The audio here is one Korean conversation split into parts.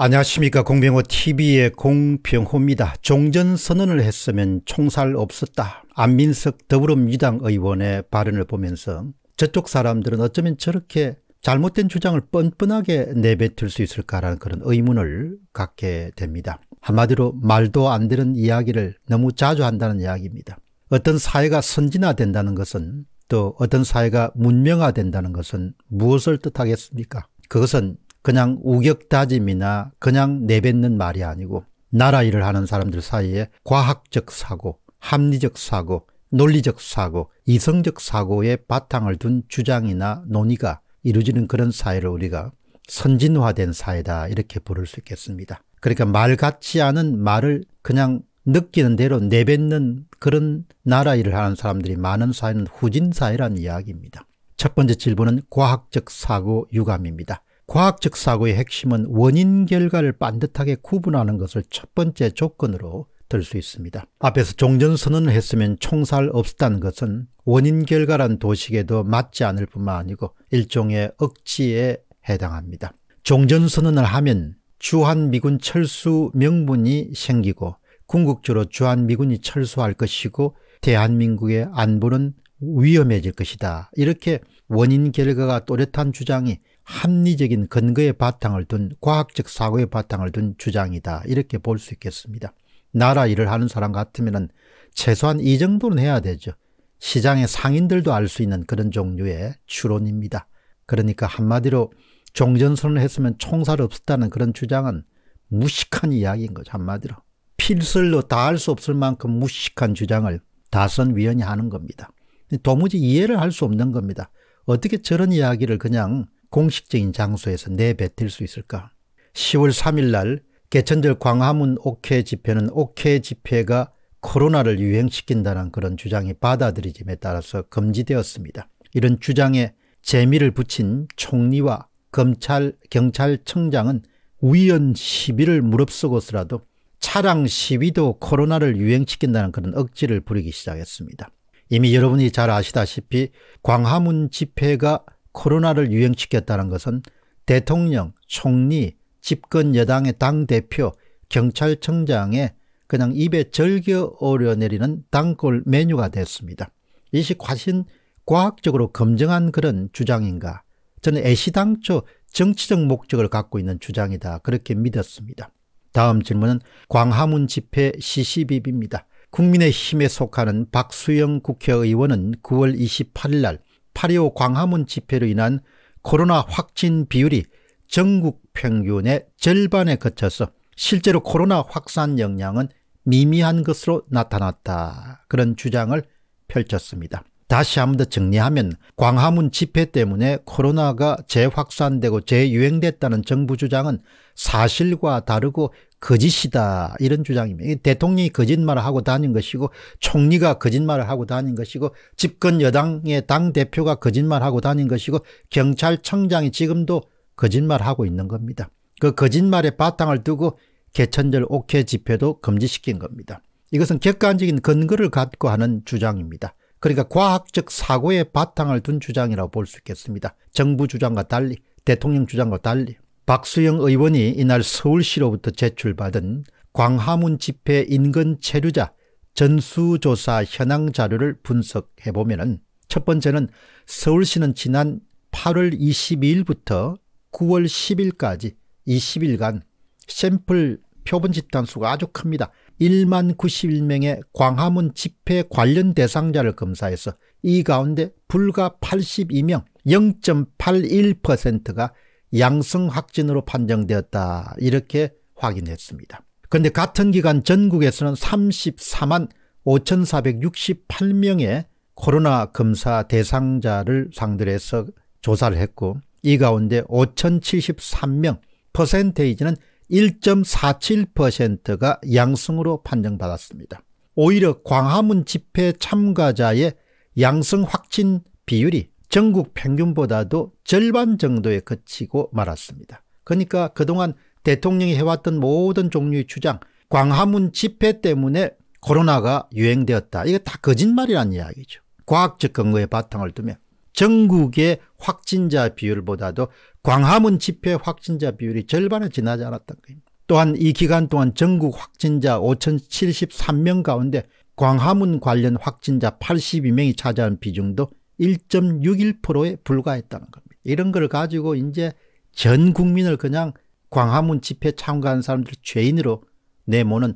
안녕하십니까 공병호 tv의 공병호입니다. 종전선언을 했으면 총살 없었다. 안민석 더불어민주당 의원의 발언을 보면서 저쪽 사람들은 어쩌면 저렇게 잘못된 주장을 뻔뻔하게 내뱉을 수 있을까라는 그런 의문을 갖게 됩니다. 한마디로 말도 안 되는 이야기를 너무 자주 한다는 이야기입니다. 어떤 사회가 선진화된다는 것은 또 어떤 사회가 문명화된다는 것은 무엇을 뜻하겠습니까? 그것은 그냥 우격다짐이나 그냥 내뱉는 말이 아니고 나라 일을 하는 사람들 사이에 과학적 사고, 합리적 사고, 논리적 사고, 이성적 사고에 바탕을 둔 주장이나 논의가 이루어지는 그런 사회를 우리가 선진화된 사회다 이렇게 부를 수 있겠습니다. 그러니까 말 같지 않은 말을 그냥 느끼는 대로 내뱉는 그런 나라 일을 하는 사람들이 많은 사회는 후진 사회라는 이야기입니다. 첫 번째 질문은 과학적 사고 유감입니다. 과학적 사고의 핵심은 원인 결과를 반듯하게 구분하는 것을 첫 번째 조건으로 들 수 있습니다. 앞에서 종전선언을 했으면 총살 없었다는 것은 원인 결과란 도식에도 맞지 않을 뿐만 아니고 일종의 억지에 해당합니다. 종전선언을 하면 주한미군 철수 명분이 생기고 궁극적으로 주한미군이 철수할 것이고 대한민국의 안보는 위험해질 것이다. 이렇게 원인 결과가 또렷한 주장이 합리적인 근거의 바탕을 둔 과학적 사고의 바탕을 둔 주장이다. 이렇게 볼 수 있겠습니다. 나라 일을 하는 사람 같으면 최소한 이 정도는 해야 되죠. 시장의 상인들도 알 수 있는 그런 종류의 추론입니다. 그러니까 한마디로 종전선을 언 했으면 총살 없었다는 그런 주장은 무식한 이야기인 거죠. 한마디로. 필설로 다 할 수 없을 만큼 무식한 주장을 다선 위원이 하는 겁니다. 도무지 이해를 할 수 없는 겁니다. 어떻게 저런 이야기를 그냥 공식적인 장소에서 내뱉을 수 있을까? 10월 3일 날 개천절 광화문 옥회 집회는 옥회 집회가 코로나를 유행시킨다는 그런 주장이 받아들이짐에 따라서 금지되었습니다. 이런 주장에 재미를 붙인 총리와 검찰, 경찰청장은 우연 시비를 무릅쓰고서라도 차량 시위도 코로나를 유행시킨다는 그런 억지를 부리기 시작했습니다. 이미 여러분이 잘 아시다시피 광화문 집회가 코로나를 유행시켰다는 것은 대통령, 총리, 집권 여당의 당대표, 경찰청장의 그냥 입에 절겨 오려내리는 당골 메뉴가 됐습니다. 이 시 과신 과학적으로 검증한 그런 주장인가? 저는 애시당초 정치적 목적을 갖고 있는 주장이다. 그렇게 믿었습니다. 다음 질문은 광화문 집회 시시비비입니다. 국민의힘에 속하는 박수영 국회의원은 9월 28일 날8.25 광화문 집회로 인한 코로나 확진 비율이 전국 평균의 절반에 그쳐서 실제로 코로나 확산 역량은 미미한 것으로 나타났다. 그런 주장을 펼쳤습니다. 다시 한번더 정리하면 광화문 집회 때문에 코로나가 재확산되고 재유행됐다는 정부 주장은 사실과 다르고 거짓이다 이런 주장입니다. 대통령이 거짓말을 하고 다닌 것이고 총리가 거짓말을 하고 다닌 것이고 집권 여당의 당대표가 거짓말하고 을 다닌 것이고 경찰청장이 지금도 거짓말하고 을 있는 겁니다. 그 거짓말의 바탕을 두고 개천절 옥회 집회도 금지시킨 겁니다. 이것은 객관적인 근거를 갖고 하는 주장입니다. 그러니까 과학적 사고의 바탕을 둔 주장이라고 볼 수 있겠습니다. 정부 주장과 달리 대통령 주장과 달리 박수영 의원이 이날 서울시로부터 제출받은 광화문 집회 인근 체류자 전수조사 현황 자료를 분석해 보면 은첫 번째는 서울시는 지난 8월 22일부터 9월 10일까지 20일간 샘플 표본 집단 수가 아주 큽니다. 1만 91명의 광화문 집회 관련 대상자를 검사해서 이 가운데 불과 82명 0.81%가 양성 확진으로 판정되었다 이렇게 확인했습니다. 그런데 같은 기간 전국에서는 34만 5,468명의 코로나 검사 대상자를 상대로 해서 조사를 했고 이 가운데 5,073명 퍼센테이지는 1.47%가 양성으로 판정받았습니다. 오히려 광화문 집회 참가자의 양성 확진 비율이 전국 평균보다도 절반 정도에 그치고 말았습니다. 그러니까 그동안 대통령이 해왔던 모든 종류의 주장, 광화문 집회 때문에 코로나가 유행되었다. 이거 다 거짓말이란 이야기죠. 과학적 근거에 바탕을 두면 전국의 확진자 비율보다도 광화문 집회 확진자 비율이 절반에 지나지 않았던 겁니다. 또한 이 기간 동안 전국 확진자 5,073명 가운데 광화문 관련 확진자 82명이 차지한 비중도 1.61%에 불과했다는 겁니다. 이런 걸 가지고 이제 전 국민을 그냥 광화문 집회 참가한 사람들 죄인으로 내모는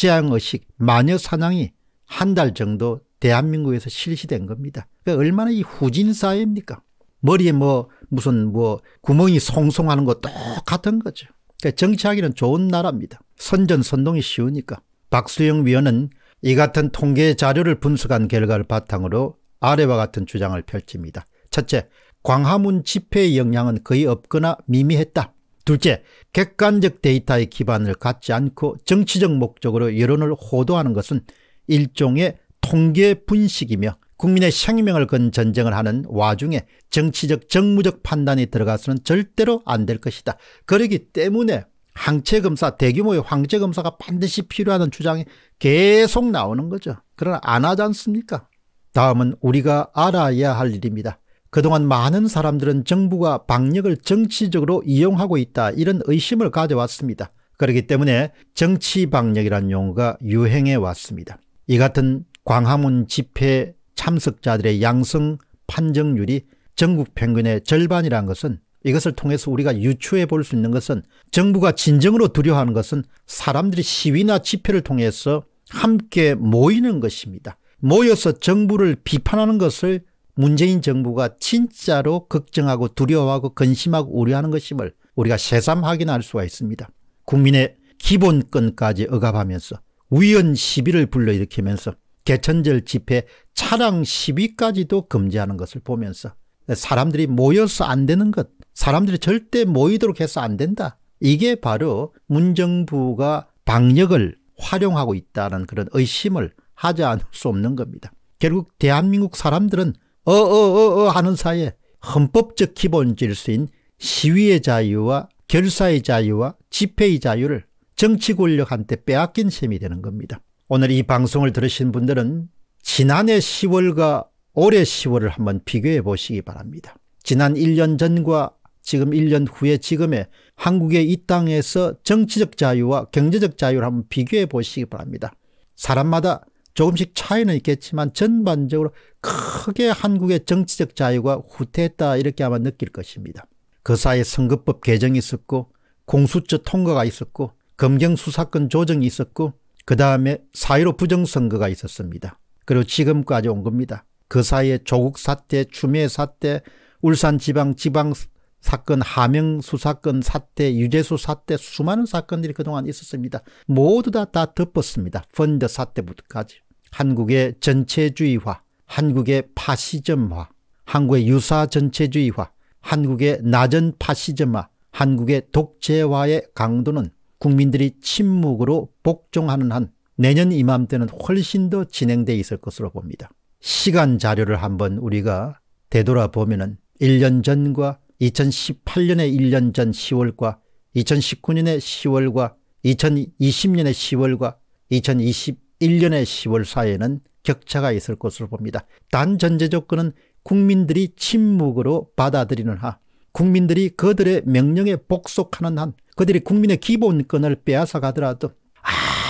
속죄양 의식, 마녀 사냥이 한 달 정도 대한민국에서 실시된 겁니다. 그러니까 얼마나 이 후진 사회입니까? 머리에 뭐 무슨 뭐 구멍이 송송하는 거 똑같은 거죠. 그러니까 정치하기는 좋은 나라입니다. 선전선동이 쉬우니까. 박수영 위원은 이 같은 통계 자료를 분석한 결과를 바탕으로 아래와 같은 주장을 펼칩니다. 첫째, 광화문 집회의 영향은 거의 없거나 미미했다. 둘째, 객관적 데이터의 기반을 갖지 않고 정치적 목적으로 여론을 호도하는 것은 일종의 통계 분식이며 국민의 생명을 건 전쟁을 하는 와중에 정치적 정무적 판단이 들어가서는 절대로 안 될 것이다. 그러기 때문에 항체검사 대규모의 황제검사가 반드시 필요하다는 주장이 계속 나오는 거죠. 그러나 안 하지 않습니까? 다음은 우리가 알아야 할 일입니다. 그동안 많은 사람들은 정부가 방역을 정치적으로 이용하고 있다 이런 의심을 가져왔습니다. 그렇기 때문에 정치방역이란 용어가 유행해 왔습니다. 이 같은 광화문 집회 참석자들의 양성 판정률이 전국 평균의 절반이라는 것은 이것을 통해서 우리가 유추해 볼 수 있는 것은 정부가 진정으로 두려워하는 것은 사람들이 시위나 집회를 통해서 함께 모이는 것입니다. 모여서 정부를 비판하는 것을 문재인 정부가 진짜로 걱정하고 두려워하고 근심하고 우려하는 것임을 우리가 새삼 확인할 수가 있습니다. 국민의 기본권까지 억압하면서 위헌 시비를 불러일으키면서 개천절 집회 차량 시위까지도 금지하는 것을 보면서 사람들이 모여서 안 되는 것 사람들이 절대 모이도록 해서 안 된다. 이게 바로 문정부가 방역을 활용하고 있다는 그런 의심을 하지 않을 수 없는 겁니다. 결국 대한민국 사람들은 어어어어 어, 어, 어 하는 사이에 헌법적 기본 질서인 시위의 자유와 결사의 자유와 집회의 자유를 정치 권력한테 빼앗긴 셈이 되는 겁니다. 오늘 이 방송을 들으신 분들은 지난해 10월과 올해 10월을 한번 비교해 보시기 바랍니다. 지난 1년 전과 지금 1년 후에 지금의 한국의 이 땅에서 정치적 자유와 경제적 자유를 한번 비교해 보시기 바랍니다. 사람마다 조금씩 차이는 있겠지만 전반적으로 크게 한국의 정치적 자유가 후퇴했다 이렇게 아마 느낄 것입니다. 그 사이에 선거법 개정이 있었고 공수처 통과가 있었고 검경수사권 조정이 있었고 그 다음에 사1로 부정선거가 있었습니다. 그리고 지금까지 온 겁니다. 그 사이에 조국 사태, 추미애 사태, 울산 지방 지방 사건, 하명수 사건, 사태, 유재수 사태, 수많은 사건들이 그동안 있었습니다. 모두 다, 다 덮었습니다. 펀드 사태부터까지. 한국의 전체주의화, 한국의 파시즘화, 한국의 유사 전체주의화, 한국의 낮은 파시즘화, 한국의 독재화의 강도는 국민들이 침묵으로 복종하는 한 내년 이맘때는 훨씬 더 진행돼 있을 것으로 봅니다. 시간 자료를 한번 우리가 되돌아보면 은 1년 전과 2018년의 1년 전 10월과 2019년의 10월과 2020년의 10월과 2021년의 10월 사이에는 격차가 있을 것으로 봅니다. 단 전제 조건은 국민들이 침묵으로 받아들이는 하 국민들이 그들의 명령에 복속하는 한 그들이 국민의 기본권을 빼앗아 가더라도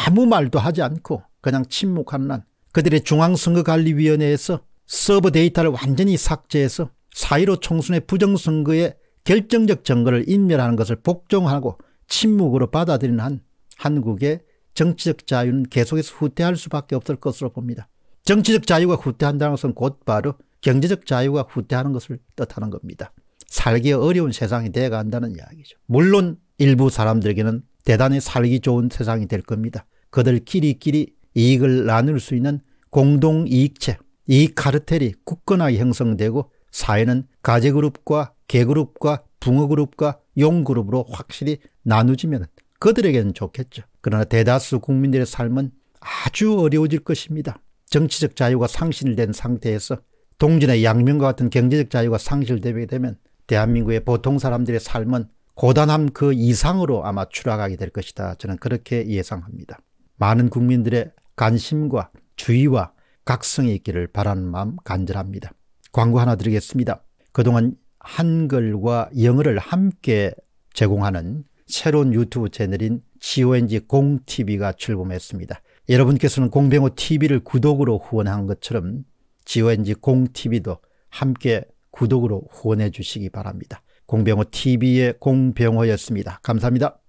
아무 말도 하지 않고 그냥 침묵하는 한 그들의 중앙선거관리위원회에서 서버 데이터를 완전히 삭제해서 4.15 총선의 부정선거에 결정적 증거를 인멸하는 것을 복종하고 침묵으로 받아들이는 한 한국의 정치적 자유는 계속해서 후퇴할 수밖에 없을 것으로 봅니다. 정치적 자유가 후퇴한다는 것은 곧바로 경제적 자유가 후퇴하는 것을 뜻하는 겁니다. 살기 어려운 세상이 되어간다는 이야기죠. 물론 일부 사람들에게는 대단히 살기 좋은 세상이 될 겁니다. 그들끼리끼리 이익을 나눌 수 있는 공동이익체, 이익 카르텔이 굳건하게 형성되고 사회는 가재그룹과 개그룹과 붕어그룹과 용그룹으로 확실히 나누지면 그들에게는 좋겠죠. 그러나 대다수 국민들의 삶은 아주 어려워질 것입니다. 정치적 자유가 상실된 상태에서 동진의 양면과 같은 경제적 자유가 상실되게 되면 대한민국의 보통 사람들의 삶은 고단함 그 이상으로 아마 추락하게 될 것이다. 저는 그렇게 예상합니다. 많은 국민들의 관심과 주의와 각성이 있기를 바라는 마음 간절합니다. 광고 하나 드리겠습니다. 그동안 한글과 영어를 함께 제공하는 새로운 유튜브 채널인 GONG 공TV가 출범했습니다. 여러분께서는 공병호 TV를 구독으로 후원한 것처럼 GONG 공TV도 함께 구독으로 후원해 주시기 바랍니다. 공병호 TV의 공병호였습니다. 감사합니다.